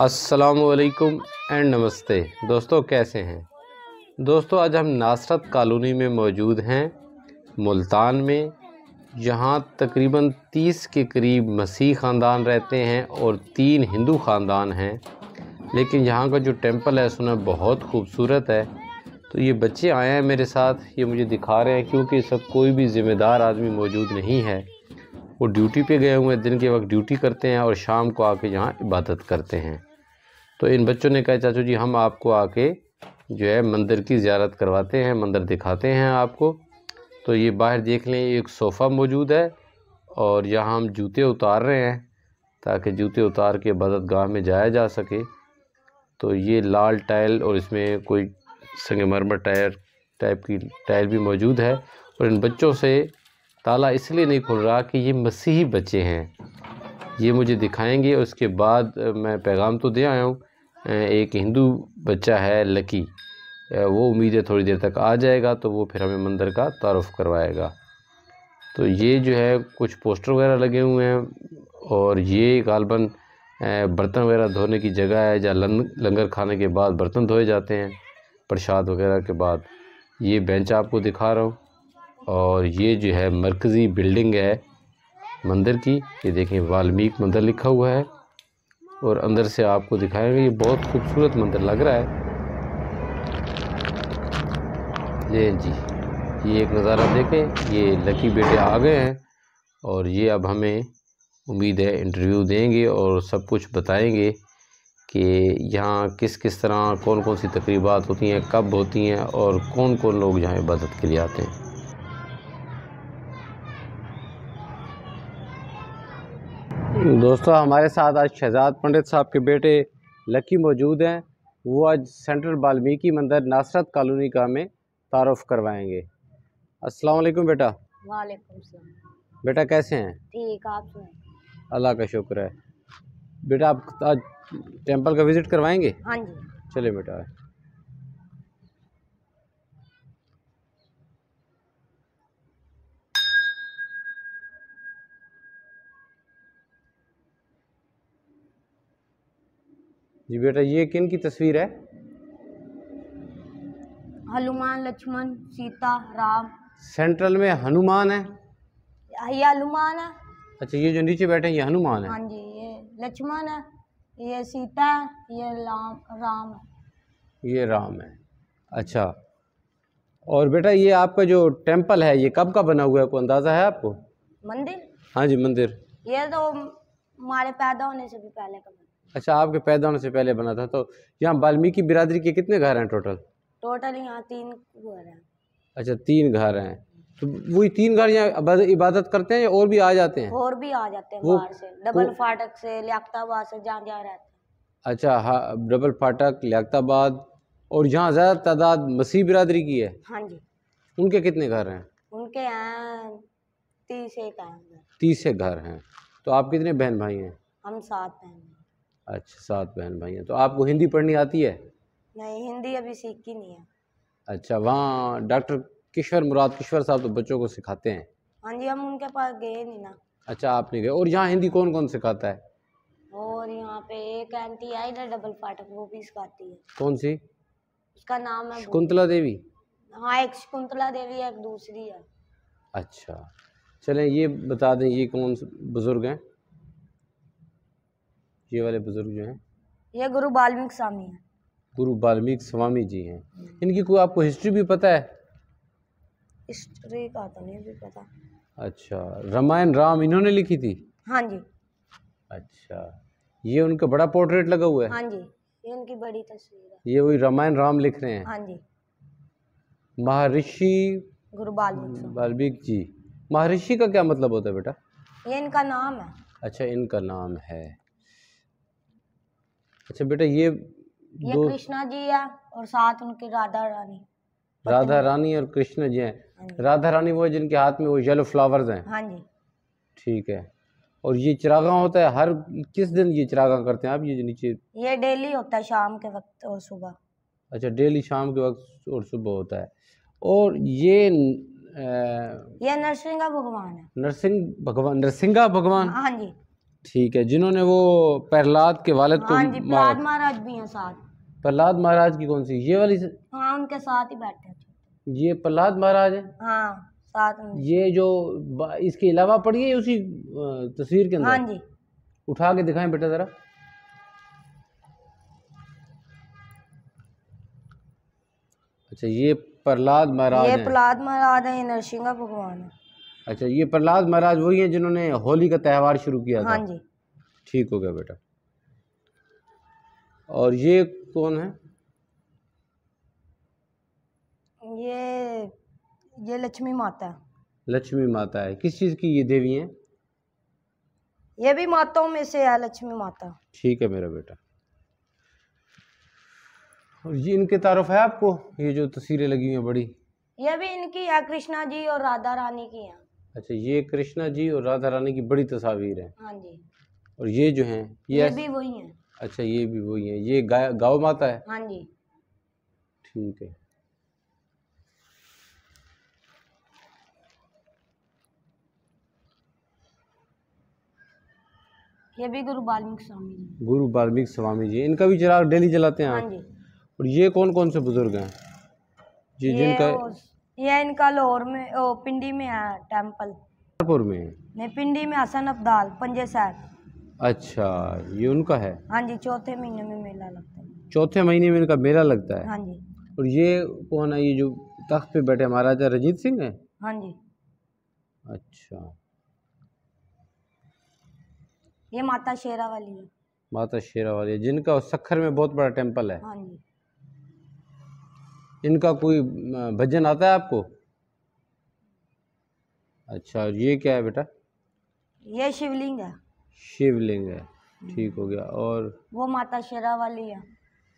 असलकुम एंड नमस्ते दोस्तों कैसे हैं दोस्तों आज हम नासरत कॉलोनी में मौजूद हैं मुल्तान में यहाँ तकरीबन तीस के करीब मसीह ख़ानदान रहते हैं और तीन हिंदू ख़ानदान हैं लेकिन यहाँ का जो टेंपल है सुना बहुत खूबसूरत है तो ये बच्चे आए हैं मेरे साथ ये मुझे दिखा रहे हैं क्योंकि सब कोई भी ज़िम्मेदार आदमी मौजूद नहीं है वो ड्यूटी पे गए हुए हैं दिन के वक्त ड्यूटी करते हैं और शाम को आके यहाँ इबादत करते हैं तो इन बच्चों ने कहा चाचू जी हम आपको आके जो है मंदिर की ज्यारत करवाते हैं मंदिर दिखाते हैं आपको तो ये बाहर देख लें एक सोफ़ा मौजूद है और यहाँ हम जूते उतार रहे हैं ताकि जूते उतार के इबादत गाह में जाया जा सके तो ये लाल टाइल और इसमें कोई संगमरमर टायर टाइप की टाइल भी मौजूद है और इन बच्चों से ताला इसलिए नहीं खुल रहा कि ये मसीही बच्चे हैं ये मुझे दिखाएंगे और उसके बाद मैं पैगाम तो दे आया हूँ एक हिंदू बच्चा है लकी वो उम्मीद है थोड़ी देर तक आ जाएगा तो वो फिर हमें मंदिर का तारफ़ करवाएगा तो ये जो है कुछ पोस्टर वगैरह लगे हुए हैं और ये गालबन बर्तन वगैरह धोने की जगह है जहाँ लंगर खाने के बाद बर्तन धोए जाते हैं प्रसाद वगैरह के बाद ये बेंच आपको दिखा रहा हूँ और ये जो है मरकज़ी बिल्डिंग है मंदिर की ये देखें वाल्मीकि मंदिर लिखा हुआ है और अंदर से आपको दिखाएंगे ये बहुत खूबसूरत मंदिर लग रहा है ले जी ये एक नज़ारा देखें ये लकी बेटे आ गए हैं और ये अब हमें उम्मीद है इंटरव्यू देंगे और सब कुछ बताएंगे कि यहाँ किस किस तरह कौन कौन सी तकरीबात होती हैं कब होती हैं और कौन कौन लोग यहाँ इबादत के लिए आते हैं दोस्तों हमारे साथ आज शहजाद पंडित साहब के बेटे लकी मौजूद हैं वो आज सेंट्रल बाल्मीकि मंदिर नासरत कॉलोनी का हमें तारफ़ करवाएंगे अस्सलाम वालेकुम बेटा वालेकुम बेटा कैसे हैं ठीक आप अल्लाह का शुक्र है बेटा आप आज टेंपल का विज़िट करवाएंगे हाँ जी चलिए बेटा जी बेटा ये किन की तस्वीर है हनुमान लक्ष्मण सीता राम सेंट्रल में हनुमान है ये हनुमान है अच्छा ये जो नीचे बैठे हैं ये हनुमान है हाँ जी ये लक्ष्मण है ये सीता है ये राम राम है ये राम है अच्छा और बेटा ये आपका जो टेंपल है ये कब का बना हुआ है कोई अंदाज़ा है आपको मंदिर हाँ जी मंदिर ये तो हमारे पैदा होने से भी पहले का अच्छा आपके पैदा होने से पहले बना था तो यहाँ वाल्मीकि बिरादरी के कितने घर हैं टोटल टोटल यहाँ तीन घर हैं अच्छा तीन घर हैं तो वही तीन घर यहाँ इबादत करते हैं या और भी आ जाते हैं और भी आ जाते हैं बाहर से डबल फाटक से लियाताबाद से जहाँ जहाँ रहते हैं अच्छा हाँ डबल फाटक लियाताबाद और जहाँ ज़्यादा तादाद मसीह बिरादरी की है हाँ जी उनके कितने घर हैं उनके यहाँ तीस एक तीस एक घर हैं तो आप कितने बहन भाई हैं हम सात बहन अच्छा सात बहन भाई हैं तो आपको हिंदी पढ़नी आती है नहीं हिंदी अभी सीखी नहीं है अच्छा वहाँ डॉक्टर किशोर मुराद किशोर साहब तो बच्चों को सिखाते हैं हाँ जी हम उनके पास गए नहीं ना अच्छा आप नहीं गए और यहाँ हिंदी कौन कौन सिखाता है और यहाँ पे एक आंटी आई ना डबल फाटक वो भी सिखाती है कौन सी उसका नाम है शकुंतला देवी हाँ एक शकुंतला देवी है एक दूसरी है अच्छा चलें ये बता दें ये कौन बुज़ुर्ग हैं ये वाले बुजुर्ग जो हैं ये गुरु बाल्मीक स्वामी हैं गुरु बाल्मीक स्वामी जी हैं इनकी कोई आपको हिस्ट्री भी पता है हिस्ट्री का तो नहीं भी पता अच्छा रामायण राम इन्होंने लिखी थी हाँ जी अच्छा ये उनका बड़ा पोर्ट्रेट लगा हुआ है हाँ जी ये उनकी बड़ी तस्वीर है ये वही रामायण राम लिख रहे हैं हाँ जी महर्षि गुरु बाल्मीक जी महर्षि का क्या मतलब होता है बेटा ये इनका नाम है अच्छा इनका नाम है अच्छा बेटा ये ये दो... कृष्णा जी है और साथ उनके राधा रानी राधा रानी और कृष्ण जी हैं हाँ राधा रानी वो जिनके हाथ में वो येलो फ्लावर्स हैं हाँ जी ठीक है और ये चिरागा होता है हर किस दिन ये चिरागा करते हैं आप ये नीचे ये डेली होता है शाम के वक्त और सुबह अच्छा डेली शाम के वक्त और सुबह होता है और ये आ, ये नरसिंह भगवान है नरसिंह भगवान नरसिंह भगवान हाँ जी ठीक है जिन्होंने वो प्रहलाद के वालद को हाँ प्रहलाद महाराज भी हैं साथ प्रहलाद महाराज की कौन सी ये वाली हाँ उनके साथ ही बैठे थे ये प्रहलाद महाराज है हाँ साथ में ये जो इसके अलावा पड़ी है उसी तस्वीर के अंदर हाँ जी उठा के दिखाएं बेटा ज़रा अच्छा ये प्रहलाद महाराज ये प्रहलाद महाराज है नरसिंह भगवान है अच्छा ये प्रहलाद महाराज वही हैं जिन्होंने होली का त्यौहार शुरू किया था हाँ जी ठीक हो गया बेटा और ये कौन है ये ये लक्ष्मी माता है लक्ष्मी माता है किस चीज़ की ये देवी हैं ये भी माताओं में से है लक्ष्मी माता ठीक है मेरा बेटा और ये इनके तारुफ है आपको ये जो तस्वीरें लगी हुई हैं बड़ी ये भी इनकी है कृष्णा जी और राधा रानी की हैं अच्छा ये कृष्णा जी और राधा रानी की बड़ी तस्वीर है हाँ जी और ये जो है ये, ये भी वही है अच्छा ये भी वही है ये गा, गाँव माता है हाँ जी ठीक है ये भी गुरु बाल्मीक स्वामी जी गुरु बाल्मीक स्वामी जी इनका भी चिराग डेली जलाते हैं हाँ जी। और ये कौन कौन से बुजुर्ग हैं जी जिनका ये इनका लाहौर में ओ, पिंडी में है टेम्पल में नहीं पिंडी में हसन अब्दाल पंजे साहब अच्छा ये उनका है हाँ जी चौथे महीने में मेला लगता है चौथे महीने में इनका मेला लगता है हाँ जी और ये कौन है ये जो तख्त पे बैठे महाराजा रंजीत सिंह है हाँ जी अच्छा ये माता शेरा वाली है माता शेरा वाली है जिनका सखर में बहुत बड़ा टेम्पल है हाँ इनका कोई भजन आता है आपको अच्छा ये क्या है बेटा ये शिवलिंग है शिवलिंग है हम्म। ठीक हो गया और वो माता शेरा वाली है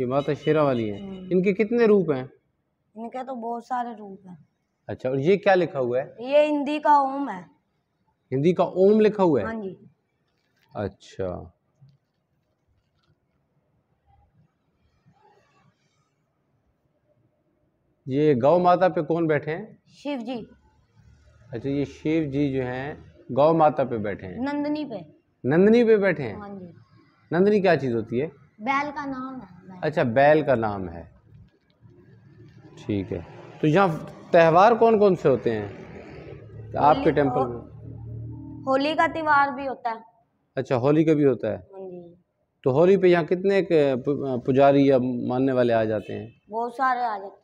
ये माता शेरा वाली है हम्म। इनके कितने रूप हैं इनके तो बहुत सारे रूप हैं अच्छा और ये क्या लिखा हुआ है ये हिंदी का ओम है हिंदी का ओम लिखा हुआ है हाँ जी अच्छा ये गौ माता पे कौन बैठे हैं शिव जी अच्छा ये शिव जी जो हैं गौ माता पे बैठे हैं नंदनी पे नंदनी पे बैठे हैं हाँ नंदनी क्या चीज़ होती है बैल का नाम है बैल। अच्छा बैल का नाम है ठीक है तो यहाँ त्यौहार कौन कौन से होते हैं आपके टेम्पल में होली का त्यौहार भी होता है अच्छा होली का भी होता है हाँ तो होली पे यहाँ कितने पुजारी या मानने वाले आ जाते हैं बहुत सारे आ जाते हैं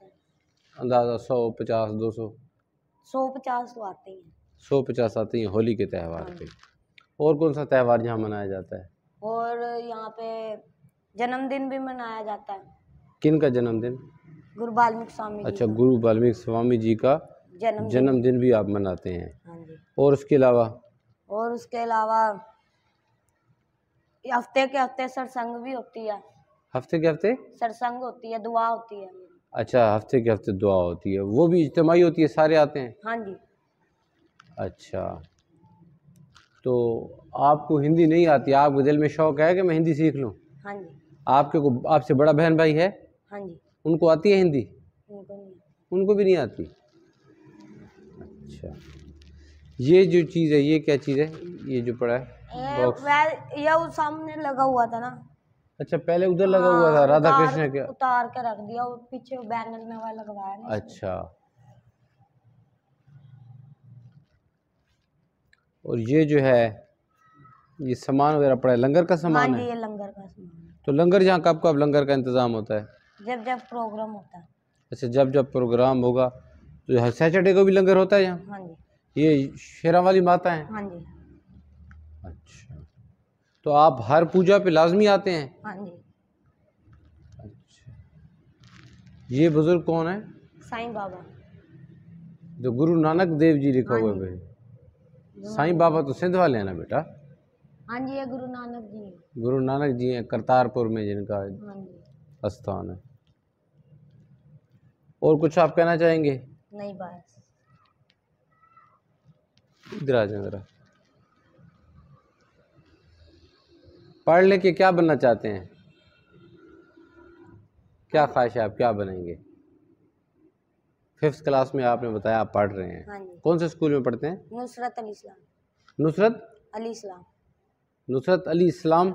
अंदाजा सौ पचास दो सौ सौ पचास तो आते हैं सौ पचास आते हैं होली के त्यौहार हाँ। पे और कौन सा त्यौहार यहाँ मनाया जाता है और यहाँ पे जन्मदिन भी मनाया जाता है किन का जन्मदिन गुरु बाल्मीकि स्वामी अच्छा गुरु बाल्मीकि स्वामी जी का जन्मदिन जन्मदिन भी आप मनाते हैं हाँ और उसके अलावा और उसके अलावा हफ्ते के हफ्ते सरसंग भी होती है हफ्ते के हफ्ते सरसंग होती है दुआ होती है अच्छा हफ्ते के हफ्ते दुआ होती है वो भी इज्तमाही होती है सारे आते हैं हाँ जी अच्छा तो आपको हिंदी नहीं आती आपके दिल में शौक है कि मैं हिंदी सीख लूँ हाँ आपके को आपसे बड़ा बहन भाई है हाँ जी उनको आती है हिंदी उनको भी नहीं आती अच्छा ये जो चीज़ है ये क्या चीज़ है ये जो पड़ा है बॉक्स ये सामने लगा हुआ था ना अच्छा पहले उधर हाँ, लगा हुआ था हाँ, राधा कृष्ण के उतार के रख दिया और पीछे बैनर में वहाँ लगवाया अच्छा और ये जो है ये सामान वगैरह पड़ा है लंगर का सामान हाँ, है ये लंगर का सामान तो लंगर यहाँ कब कब लंगर का इंतजाम होता है जब जब प्रोग्राम होता है अच्छा जब जब प्रोग्राम होगा तो हर सैटरडे को भी लंगर होता है यहाँ हाँ ये शेरा वाली माता है हाँ जी अच्छा तो आप हर पूजा पे लाजमी आते हैं हाँ जी अच्छा। ये बुजुर्ग कौन है साईं बाबा जो गुरु नानक देव जी लिखा हुआ है हाँ साईं बाबा तो सिंध वाले हैं ना बेटा हाँ जी ये गुरु नानक जी गुरु नानक जी हैं करतारपुर में जिनका हाँ स्थान है और कुछ आप कहना चाहेंगे नहीं बस इधर आ जाए जरा पढ़ लिख के क्या बनना चाहते हैं क्या ख्वाहिश है आप क्या बनेंगे फिफ्थ क्लास में आपने बताया आप पढ़ रहे हैं हाँ कौन से स्कूल में पढ़ते हैं नुसरत अली इस्लाम नुसरत अली इस्लाम नुसरत अली इस्लाम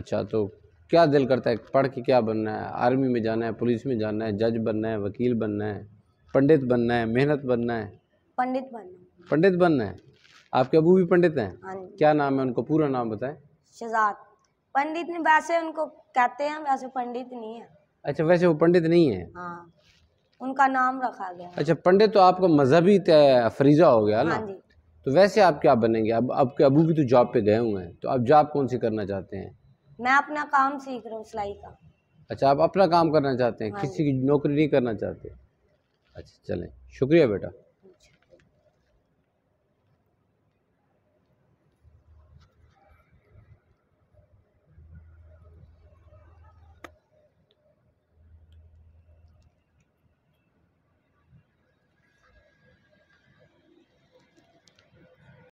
अच्छा तो क्या दिल करता है पढ़ के क्या बनना है आर्मी में जाना है पुलिस में जाना है जज बनना है वकील बनना है पंडित बनना है मेहनत बनना है पंडित बनना पंडित बनना है आपके अबू भी पंडित हैं हाँ क्या नाम है उनको पूरा नाम बताएं शहजाद पंडित नहीं वैसे उनको कहते हैं वैसे पंडित नहीं है अच्छा वैसे वो पंडित नहीं है हाँ उनका नाम रखा गया अच्छा पंडित तो आपका मजहबी अफरीजा हो गया ना हाँ तो वैसे आप क्या बनेंगे अब आपके अबू भी तो जॉब पे गए हुए हैं तो आप जॉब कौन सी करना चाहते हैं मैं अपना काम सीख रहा हूँ सिलाई का अच्छा आप अपना काम करना चाहते हैं हाँ किसी की नौकरी नहीं करना चाहते अच्छा चलें शुक्रिया बेटा